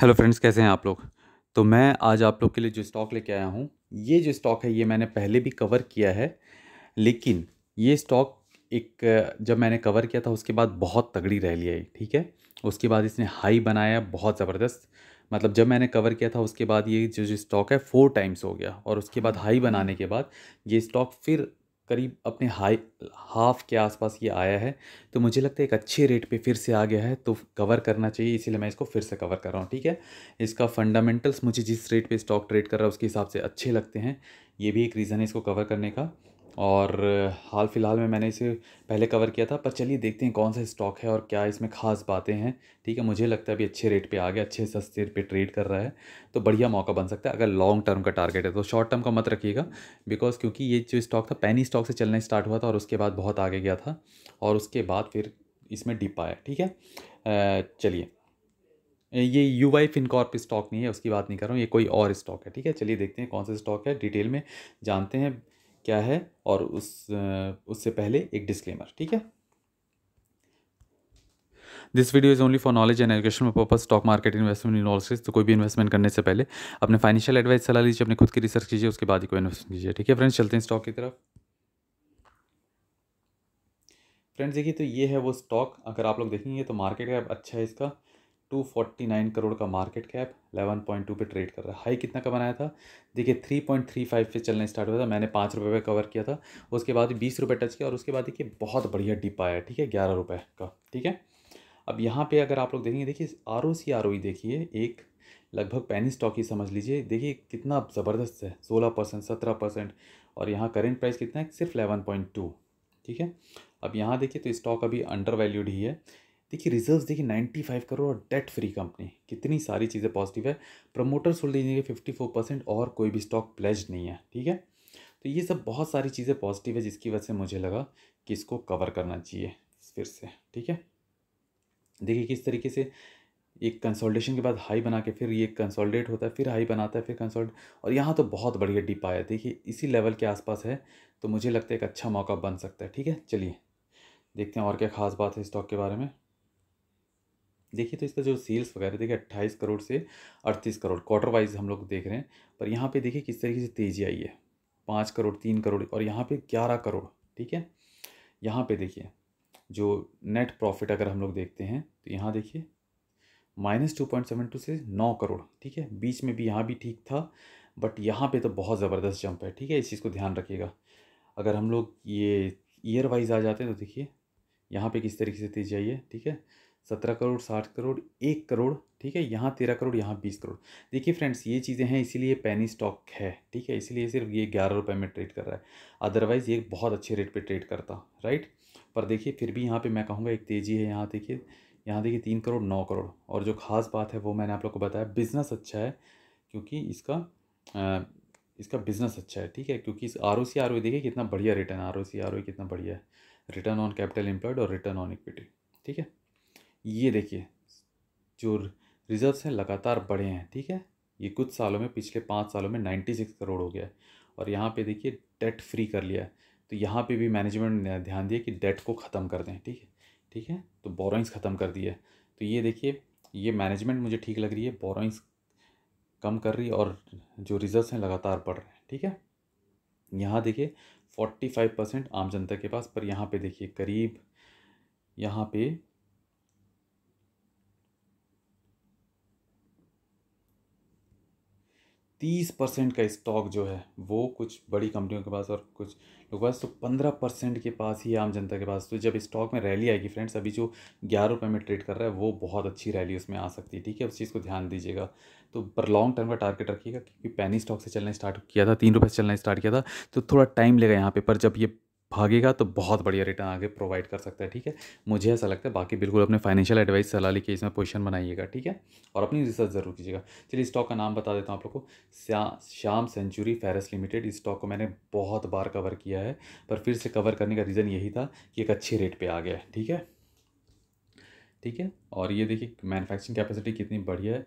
hello friends कैसे हैं आप लोग तो मैं आज आप लोग के लिए जो स्टॉक लेके आया हूँ ये जो स्टॉक है ये मैंने पहले भी कवर किया है लेकिन ये स्टॉक एक जब मैंने कवर किया था उसके बाद बहुत तगड़ी लिया है ठीक है उसके बाद इसने हाई बनाया बहुत ज़बरदस्त मतलब जब मैंने कवर किया था उसके बाद ये जो जो स्टॉक है फोर टाइम्स हो गया और उसके बाद हाई बनाने के बाद ये स्टॉक फिर करीब अपने हाई हाफ़ के आसपास ये आया है तो मुझे लगता है एक अच्छे रेट पे फिर से आ गया है तो कवर करना चाहिए इसीलिए मैं इसको फिर से कवर कर रहा हूँ ठीक है इसका फंडामेंटल्स मुझे जिस रेट पे स्टॉक ट्रेड कर रहा है उसके हिसाब से अच्छे लगते हैं ये भी एक रीज़न है इसको कवर करने का और हाल फ़िलहाल में मैंने इसे पहले कवर किया था पर चलिए देखते हैं कौन सा स्टॉक है और क्या इसमें ख़ास बातें हैं ठीक है मुझे लगता है अभी अच्छे रेट पे आ गया अच्छे सस्ते पे ट्रेड कर रहा है तो बढ़िया मौका बन सकता है अगर लॉन्ग टर्म का टारगेट है तो शॉर्ट टर्म का मत रखिएगा बिकॉज क्योंकि ये जो स्टॉक था पैनी स्टॉक से चलना स्टार्ट हुआ था और उसके बाद बहुत आगे गया था और उसके बाद फिर इसमें डिप आया ठीक है चलिए ये यू वाई फिनकॉर्प स्टॉक नहीं है उसकी बात नहीं कर रहा हूँ ये कोई और स्टॉक है ठीक है चलिए देखते हैं कौन सा स्टॉक है डिटेल में जानते हैं क्या है और उस उससे पहले एक डिस्क्लेमर ठीक है this video is only for knowledge and education purpose stock market investment in all cases तो कोई भी इन्वेस्टमेंट करने से पहले अपने फाइनेंशियल एडवाइस चला लीजिए अपने खुद की रिसर्च कीजिए उसके बाद ही कोई इन्वेस्टमेंट कीजिए ठीक है फ्रेंड्स चलते हैं स्टॉक की तरफ फ्रेंड्स देखिए तो ये है वो स्टॉक अगर आप लोग देखेंगे तो मार्केट कैप अच्छा है इसका टू फोर्टी नाइन करोड़ का market cap eleven point two पर ट्रेड कर रहा है हाई कितना का बनाया था देखिए थ्री पॉइंट थ्री फाइव पे चलना स्टार्ट हुआ था मैंने पाँच रुपये पे कवर किया था उसके बाद बीस रुपये टच किया और उसके बाद देखिए बहुत बढ़िया डिप आया ठीक है ग्यारह रुपये का ठीक है अब यहाँ पे अगर आप लोग देखेंगे देखिए आर ओ सी आर ओ देखिए एक लगभग पैनी स्टॉक ही समझ लीजिए देखिए कितना ज़बरदस्त है सोलह परसेंट सत्रह परसेंट और यहाँ करेंट प्राइस कितना है सिर्फ एलेवन पॉइंट टू ठीक है अब यहाँ देखिए तो स्टॉक अभी अंडर वैल्यूड ही है देखिए रिजर्व्स देखिए 95 करोड़ और डेट फ्री कंपनी कितनी सारी चीज़ें पॉजिटिव है प्रमोटर्स होल्डिंग के फिफ्टी फोर परसेंट और कोई भी स्टॉक प्लेज नहीं है ठीक है तो ये सब बहुत सारी चीज़ें पॉजिटिव है जिसकी वजह से मुझे लगा कि इसको कवर करना चाहिए फिर से ठीक है देखिए किस तरीके से एक कंसोल्टेशन के बाद हाई बना के फिर ये कंसोल्टेट होता है फिर हाई बनाता है फिर कंसोल्ट और यहाँ तो बहुत बढ़िया डिप आया देखिए इसी लेवल के आसपास है तो मुझे लगता है एक अच्छा मौका बन सकता है ठीक है चलिए देखते हैं और क्या खास बात है स्टॉक के बारे में देखिए तो इसका जो सेल्स वगैरह देखिए अट्ठाईस करोड़ से अड़तीस करोड़ क्वार्टर वाइज हम लोग देख रहे हैं पर यहाँ पे देखिए किस तरीके से तेज़ी आई है पाँच करोड़ तीन करोड़ और यहाँ पे ग्यारह करोड़ ठीक है यहाँ पे देखिए जो नेट प्रॉफिट अगर हम लोग देखते हैं तो यहाँ देखिए minus two point seven two से नौ करोड़ ठीक है बीच में भी यहाँ भी ठीक था बट यहाँ पे तो बहुत ज़बरदस्त जंप है ठीक है इस चीज़ को ध्यान रखिएगा अगर हम लोग ये ईयर वाइज आ जाते हैं तो देखिए यहाँ पे किस तरीके से तेजी आई है ठीक है सत्रह करोड़ साठ करोड़ एक करोड़ ठीक है यहाँ तेरह करोड़ यहाँ बीस करोड़ देखिए फ्रेंड्स ये चीज़ें हैं इसीलिए पैनी स्टॉक है ठीक है इसीलिए सिर्फ ये ग्यारह रुपये में ट्रेड कर रहा है अदरवाइज़ ये बहुत अच्छे रेट पे ट्रेड करता राइट पर देखिए फिर भी यहाँ पे मैं कहूँगा एक तेज़ी है यहाँ देखिए यहाँ देखिए तीन करोड़ नौ करोड़ और जो खास बात है वो मैंने आप लोग को बताया बिज़नेस अच्छा है क्योंकि इसका इसका बिज़नेस अच्छा है ठीक है क्योंकि इस आर ओ सी आर ओ देखिए कितना बढ़िया return R O C R O कितना बढ़िया है रिटर्न ऑन कैपिटल एम्प्लॉयड और रिटर्न ऑन इक्विटी ठीक है ये देखिए जो रिजर्व्स हैं लगातार बढ़े हैं ठीक है ये कुछ सालों में पिछले पाँच सालों में नाइन्टी सिक्स करोड़ हो गया है और यहाँ पे देखिए डेट फ्री कर लिया है तो यहाँ पे भी मैनेजमेंट ने ध्यान दिया कि डेट को ख़त्म कर दें ठीक है ठीक है तो बोरोइंग्स ख़त्म कर दिया तो ये देखिए ये मैनेजमेंट मुझे ठीक लग रही है बोरोइंग्स कम कर रही है और जो रिजल्ट हैं लगातार बढ़ रहे हैं ठीक है यहाँ देखिए फोर्टी फाइव परसेंट आम जनता के पास पर यहाँ पे देखिए करीब यहाँ पे तीस परसेंट का स्टॉक जो है वो कुछ बड़ी कंपनियों के पास और कुछ लोगों के पास तो पंद्रह परसेंट के पास ही आम जनता के पास तो जब स्टॉक में रैली आएगी फ्रेंड्स अभी जो ग्यारह रुपये में ट्रेड कर रहा है वो बहुत अच्छी रैली उसमें आ सकती है ठीक है उस चीज़ को ध्यान दीजिएगा तो पर लॉन्ग टर्म का टारगेट रखिएगा क्योंकि पैनी स्टॉक से चलना स्टार्ट किया था तीन रुपये से चलना स्टार्ट किया था तो थोड़ा टाइम लेगा यहाँ पे पर जब ये भागेगा तो बहुत बढ़िया रिटर्न आगे प्रोवाइड कर सकता है ठीक है मुझे ऐसा लगता है बाकी बिल्कुल अपने फाइनेंशियल एडवाइस सलाह लेके इसमें पोजीशन बनाइएगा ठीक है और अपनी रिसर्च ज़रूर कीजिएगा चलिए स्टॉक का नाम बता देता हूँ आप लोग को श्याम सेंचुरी फेरस लिमिटेड इस स्टॉक को मैंने बहुत बार कवर किया है पर फिर से कवर करने का रीज़न यही था कि एक अच्छे रेट पर आ गया ठीक है ठीक है और ये देखिए मैनुफैक्चरिंग कैपेसिटी कितनी बढ़िया है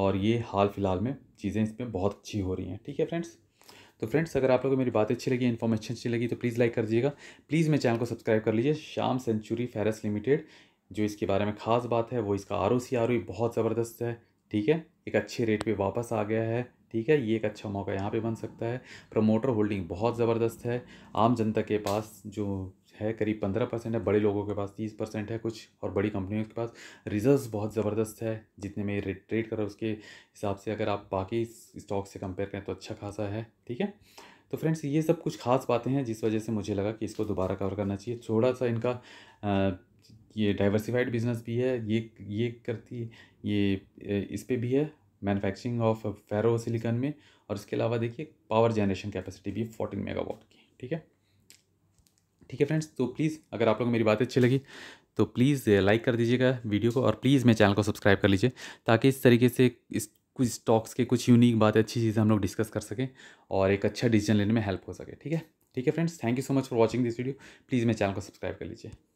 और ये हाल फिलहाल में चीज़ें इसमें बहुत अच्छी हो रही हैं ठीक है फ्रेंड्स तो फ्रेंड्स अगर आप लोगों को मेरी बात अच्छी लगी इन्फॉर्मेशन अच्छी लगी तो प्लीज़ लाइक कर दीजिएगा प्लीज़ मेरे चैनल को सब्सक्राइब कर लीजिए शाम सेंचुरी फेरस लिमिटेड जो इसके बारे में ख़ास बात है वो इसका आर ओ सी आर ओ बहुत ज़बरदस्त है ठीक है एक अच्छे रेट पर वापस आ गया है ठीक है ये एक अच्छा मौका यहाँ पे बन सकता है प्रमोटर होल्डिंग बहुत ज़बरदस्त है आम जनता के पास जो है करीब पंद्रह परसेंट है बड़े लोगों के पास तीस परसेंट है कुछ और बड़ी कंपनियों के पास रिजल्ट्स बहुत ज़बरदस्त है जितने में रेट ट्रेड करा उसके हिसाब से अगर आप बाकी स्टॉक से कंपेयर करें तो अच्छा खासा है ठीक है तो फ्रेंड्स ये सब कुछ खास बातें हैं जिस वजह से मुझे लगा कि इसको दोबारा कवर करना चाहिए थोड़ा सा इनका आ, ये डाइवर्सिफाइड बिजनेस भी है ये ये करती ये इस पर भी है मैनुफैक्चरिंग ऑफ फेरोसिलिकन में और इसके अलावा देखिए पावर जनरेशन कैपेसिटी भी फोर्टीन मेगावाट की ठीक है ठीक है फ्रेंड्स तो प्लीज़ अगर आप लोग को मेरी बात अच्छी लगी तो प्लीज़ लाइक कर दीजिएगा वीडियो को और प्लीज़ मेरे चैनल को सब्सक्राइब कर लीजिए ताकि इस तरीके से इस कुछ स्टॉक्स के कुछ यूनिक बातें अच्छी चीज़ें हम लोग डिस्कस कर सकें और एक अच्छा डिसीजन लेने में हेल्प हो सके ठीक है ठीक है friends thank you so much for watching this video please मेरे चैनल को सब्सक्राइब कर लीजिए